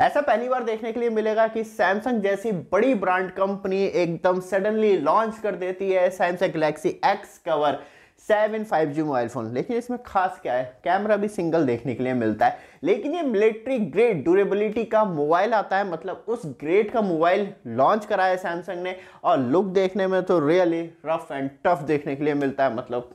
ऐसा पहली बार देखने के लिए मिलेगा कि सैमसंग जैसी बड़ी ब्रांड कंपनी एकदम सडनली लॉन्च कर देती है Samsung Galaxy X cover seven five G mobile phone लेकिन इसमें खास क्या है कैमरा भी सिंगल देखने के लिए मिलता है लेकिन ये मिलिट्री ग्रेड ड्यूरेबिलिटी का मोबाइल आता है मतलब उस ग्रेड का मोबाइल लॉन्च कराया है सैमसंग ने और लुक देखने में तो रियली रफ एंड टफ देखने के लिए मिलता है मतलब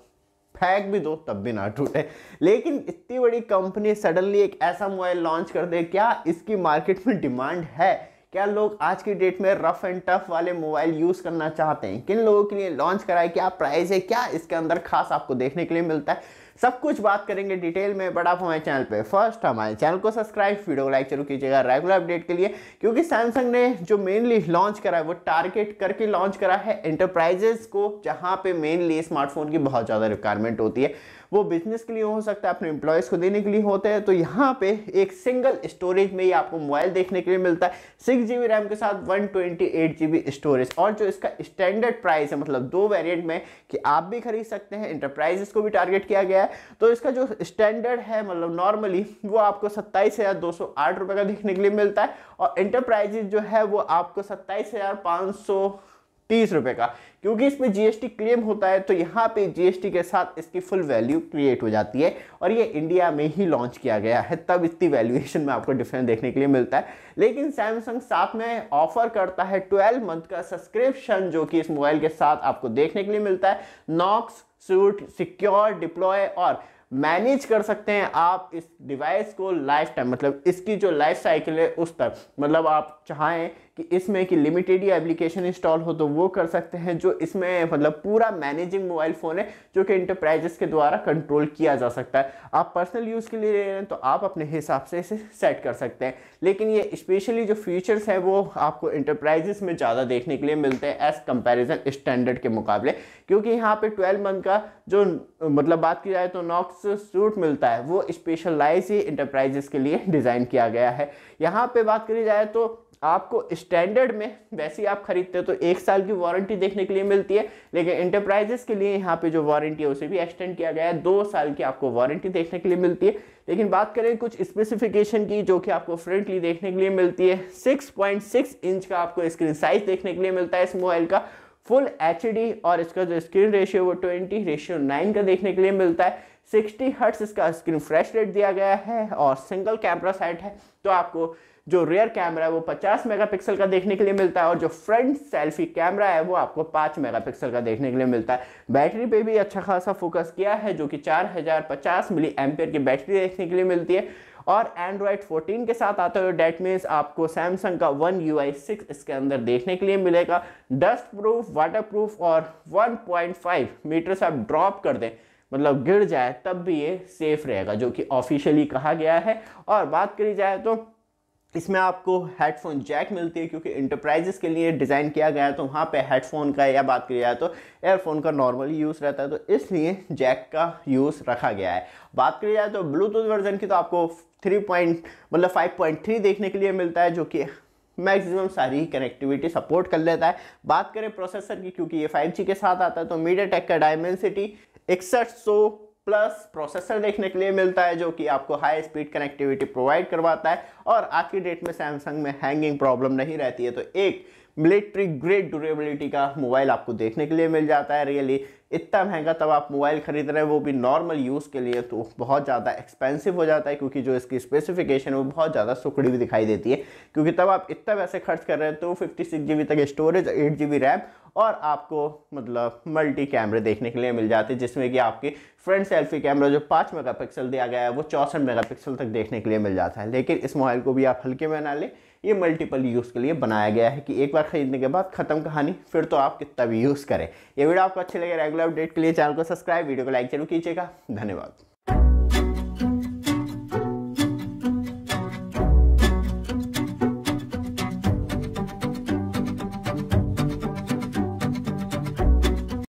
फेंक भी दो तब भी ना टूटे लेकिन इतनी बड़ी कंपनी सडनली एक ऐसा मोबाइल लॉन्च कर दे क्या इसकी मार्केट में डिमांड है क्या लोग आज की डेट में रफ एंड टफ वाले मोबाइल यूज़ करना चाहते हैं किन लोगों के लिए लॉन्च कराए क्या प्राइस है क्या इसके अंदर खास आपको देखने के लिए मिलता है सब कुछ बात करेंगे डिटेल में बट आप हमारे चैनल पे फर्स्ट हमारे चैनल को सब्सक्राइब वीडियो को लाइक जरूर कीजिएगा रेगुलर अपडेट के लिए क्योंकि सैमसंग ने जो मेनली लॉन्च करा है वो टारगेट करके लॉन्च करा है एंटरप्राइजेस को जहाँ पे मेनली स्मार्टफोन की बहुत ज़्यादा रिक्वायरमेंट होती है वो बिजनेस के लिए हो सकता है अपने एम्प्लॉयज़ को देने के लिए होते हैं तो यहाँ पे एक सिंगल स्टोरेज में ही आपको मोबाइल देखने के लिए मिलता है सिक्स जी रैम के साथ one twenty eight G storage और जो इसका स्टैंडर्ड प्राइस है मतलब दो वेरियंट में कि आप भी खरीद सकते हैं इंटरप्राइजेस को भी टारगेट किया गया है तो इसका जो स्टैंडर्ड है मतलब नॉर्मली वो आपको सत्ताईस हज़ार दो सौ आठ रुपये का देखने के लिए मिलता है और इंटरप्राइजेज जो है वो आपको सत्ताईस हज़ार पाँच सौ तीस रुपए का क्योंकि इसमें जीएसटी क्लेम होता है तो यहाँ पे जीएसटी के साथ इसकी फुल वैल्यू क्रिएट हो जाती है और ये इंडिया में ही लॉन्च किया गया है तब इतनी वैल्यूएशन में आपको डिफरेंस देखने के लिए मिलता है लेकिन सैमसंग साथ में ऑफर करता है ट्वेल्व मंथ का सब्सक्रिप्शन जो कि इस मोबाइल के साथ आपको देखने के लिए मिलता है नॉक्स सूट सिक्योर डिप्लॉय और मैनेज कर सकते हैं आप इस डिवाइस को लाइफ टाइम मतलब इसकी जो लाइफ साइकिल है उस तक मतलब आप चाहें कि इसमें कि लिमिटेड ही एप्लीकेशन इंस्टॉल हो तो वो कर सकते हैं जो इसमें मतलब पूरा मैनेजिंग मोबाइल फ़ोन है जो कि इंटरप्राइजेस के द्वारा कंट्रोल किया जा सकता है आप पर्सनल यूज़ के लिए ले रहे हैं तो आप अपने हिसाब से इसे सेट कर सकते हैं लेकिन ये स्पेशली जो फीचर्स हैं वो आपको इंटरप्राइजेस में ज़्यादा देखने के लिए मिलते हैं एज़ कंपेरिजन स्टैंडर्ड के मुकाबले क्योंकि यहाँ पर ट्वेल्व मंथ का जो मतलब बात की जाए तो नॉक्स सूट मिलता है वो स्पेशलाइज ही इंटरप्राइजेस के लिए डिज़ाइन किया गया है यहाँ पर बात करी जाए तो आपको स्टैंडर्ड में वैसे आप खरीदते हो तो एक साल की वारंटी देखने के लिए मिलती है लेकिन इंटरप्राइजेस के लिए यहाँ पे जो वारंटी है उसे भी एक्सटेंड किया गया है दो साल की आपको वारंटी देखने के लिए मिलती है लेकिन बात करें कुछ स्पेसिफिकेशन की जो कि आपको फ्रंटली देखने के लिए मिलती है 6.6 इंच का आपको स्क्रीन साइज देखने के लिए मिलता है इस मोबाइल का फुल एच और इसका जो स्क्रीन रेशियो वो ट्वेंटी रेशियो नाइन का देखने के लिए मिलता है सिक्सटी हर्ट्स इसका स्क्रीन फ्रेश रेट दिया गया है और सिंगल कैमरा सेट है तो आपको जो रियर कैमरा है वो 50 मेगापिक्सल का देखने के लिए मिलता है और जो फ्रंट सेल्फी कैमरा है वो आपको 5 मेगापिक्सल का देखने के लिए मिलता है बैटरी पे भी अच्छा खासा फोकस किया है जो कि 4050 मिली एमपेयर की बैटरी देखने के लिए मिलती है और एंड्रॉयड 14 के साथ आता है डेट मीन्स आपको सैमसंग का वन यू आई सिक्स इसके अंदर देखने के लिए मिलेगा डस्ट प्रूफ वाटर प्रूफ और वन मीटर से आप ड्रॉप कर दें मतलब गिर जाए तब भी ये सेफ रहेगा जो कि ऑफिशियली कहा गया है और बात करी जाए तो इसमें आपको हेडफोन जैक मिलती है क्योंकि इंटरप्राइजेस के लिए डिज़ाइन किया गया है तो वहाँ पे हेडफोन का या बात करी जाए तो एयरफोन का नॉर्मली यूज़ रहता है तो इसलिए जैक का यूज़ रखा गया है बात करी जाए तो ब्लूटूथ वर्जन की तो आपको थ्री पॉइंट मतलब फाइव पॉइंट थ्री देखने के लिए मिलता है जो कि मैक्सिमम सारी कनेक्टिविटी सपोर्ट कर लेता है बात करें प्रोसेसर की क्योंकि ये 5G के साथ आता है तो मीडिया टेक का डायमेंसिटी इकसठ प्लस प्रोसेसर देखने के लिए मिलता है जो कि आपको हाई स्पीड कनेक्टिविटी प्रोवाइड करवाता है और आज की डेट में सैमसंग में हैंगिंग प्रॉब्लम नहीं रहती है तो एक मिलिट्री ग्रेड ड्यूरेबिलिटी का मोबाइल आपको देखने के लिए मिल जाता है रियली इतना महंगा तब आप मोबाइल ख़रीद रहे हैं वो भी नॉर्मल यूज़ के लिए तो बहुत ज़्यादा एक्सपेंसिव हो जाता है क्योंकि जो इसकी स्पेसिफिकेशन है वो बहुत ज़्यादा सुखड़ी भी दिखाई देती है क्योंकि तब आप इतना पैसे खर्च कर रहे हैं तो फिफ्टी सिक्स जी बी तक storage eight G B RAM और आपको मतलब मल्टी कैमरे देखने के लिए मिल जाते हैं जिसमें कि आपकी फ्रंट सेल्फी कैमरा जो पाँच पिक्सल दिया गया है वो चौंसठ पिक्सल तक देखने के लिए मिल जाता है लेकिन इस मोबाइल मोबाइल को भी आप हल्के में बना लें ये मल्टीपल यूज़ के लिए बनाया गया है कि एक बार खरीदने के बाद खत्म कहानी फिर तो आप कितना भी यूज़ करें ये वीडियो आपको अच्छे लगे रेगुलर अपडेट के लिए चैनल को सब्सक्राइब वीडियो को लाइक जरूर कीजिएगा धन्यवाद